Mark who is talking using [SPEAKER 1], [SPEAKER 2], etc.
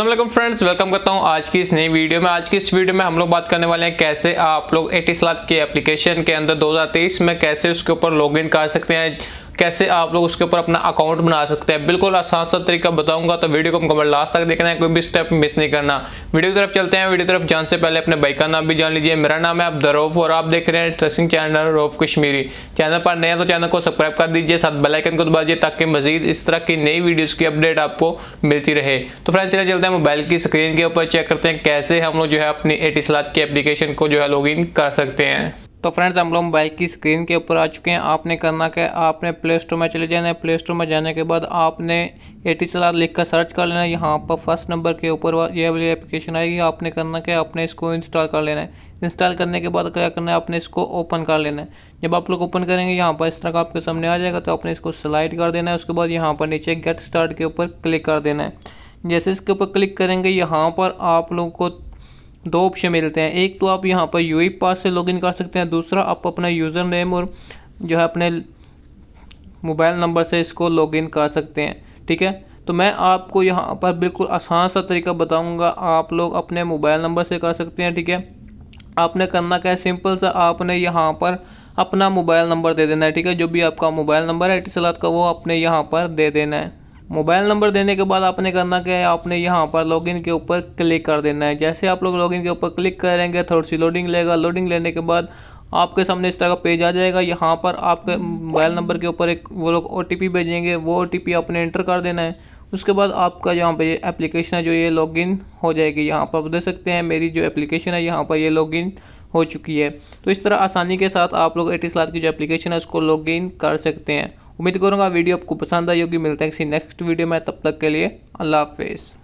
[SPEAKER 1] Aslam friends welcome करता हूँ आज की इस नई वीडियो में आज की इस वीडियो में हम लोग बात करने वाले हैं कैसे आप लोग लाख के एप्लीकेशन के अंदर 2023 में कैसे उसके ऊपर लॉगिन कर सकते हैं कैसे आप लोग उसके ऊपर अपना अकाउंट बना सकते हैं बिल्कुल आसान सा तरीका बताऊंगा तो वीडियो को मुकम्मल लास्ट तक देखना है कोई भी स्टेप मिस नहीं करना वीडियो की तरफ चलते हैं वीडियो तरफ जान से पहले अपने बाइक का नाम भी जान लीजिए मेरा नाम है रोफ और आप देख रहे हैं ट्रेसिंग चैनल रोफ कश्मीरी चैनल पर नया तो चैनल को सब्सक्राइब कर दीजिए साथ बेलाइकन को दबा दिए ताकि मजीद इस तरह की नई वीडियोज़ की अपडेट आपको मिलती रहे तो फ्रेंड चले चलते हैं मोबाइल की स्क्रीन के ऊपर चेक करते हैं कैसे हम लोग जो है अपनी एटिसलात की एप्लीकेशन को जो है लॉग कर सकते हैं
[SPEAKER 2] तो फ्रेंड्स हम लोग मोबाइल की स्क्रीन के ऊपर आ चुके हैं आपने करना क्या आपने प्ले स्टोर में चले जाना है प्ले स्टोर में जाने के बाद आपने ए टी सलाद लिख कर सर्च कर लेना है यहाँ पर फर्स्ट नंबर के ऊपर ये वाली एप्लीकेशन आएगी आपने करना क्या आपने इसको इंस्टॉल कर लेना है इंस्टॉल करने के बाद क्या करना है आपने इसको ओपन कर लेना है जब आप लोग ओपन करेंगे यहाँ पर इस तरह का आपके सामने आ जाएगा तो आपने इसको स्लाइड कर देना है उसके बाद यहाँ पर नीचे गेट स्टार्ट के ऊपर क्लिक कर देना है जैसे इसके ऊपर क्लिक करेंगे यहाँ पर आप लोगों को दो ऑप्शन मिलते हैं एक तो आप यहाँ पर यू पास से लॉगिन कर सकते हैं दूसरा आप अपना यूज़र नेम और जो है अपने मोबाइल नंबर से इसको लॉगिन कर सकते हैं ठीक है तो मैं आपको यहाँ पर बिल्कुल आसान सा तरीका बताऊँगा आप लोग अपने मोबाइल नंबर से कर सकते हैं ठीक है आपने करना क्या है सिंपल सा आपने यहाँ पर अपना मोबाइल नंबर दे देना है ठीक है जो भी आपका मोबाइल नंबर है एटीसलाद का वो आपने यहाँ पर दे देना है मोबाइल नंबर देने के बाद आपने करना क्या है आपने यहाँ पर लॉगिन के ऊपर क्लिक कर देना है जैसे आप लोग लॉगिन के ऊपर क्लिक करेंगे थोड़ी सी लोडिंग लेगा लोडिंग लेने के बाद आपके सामने इस तरह का पेज आ जाएगा यहाँ पर आपके मोबाइल नंबर के ऊपर एक वो लोग ओ भेजेंगे वो ओ आपने एंटर कर देना है उसके बाद आपका यहाँ पर ये एप्लीकेशन है जो ये लॉगिन हो जाएगी यहाँ पर आप देख सकते हैं मेरी जो एप्लीकेशन है यहाँ पर ये लॉगिन हो चुकी है तो इस तरह आसानी के साथ आप लोग एटीसलाद की जो एप्लीकेशन है उसको लॉगिन कर सकते हैं उम्मीद करूँगा वीडियो आपको पसंद आई होगी मिलते हैं किसी नेक्स्ट वीडियो में तब तक के लिए अल्लाह हाफिज़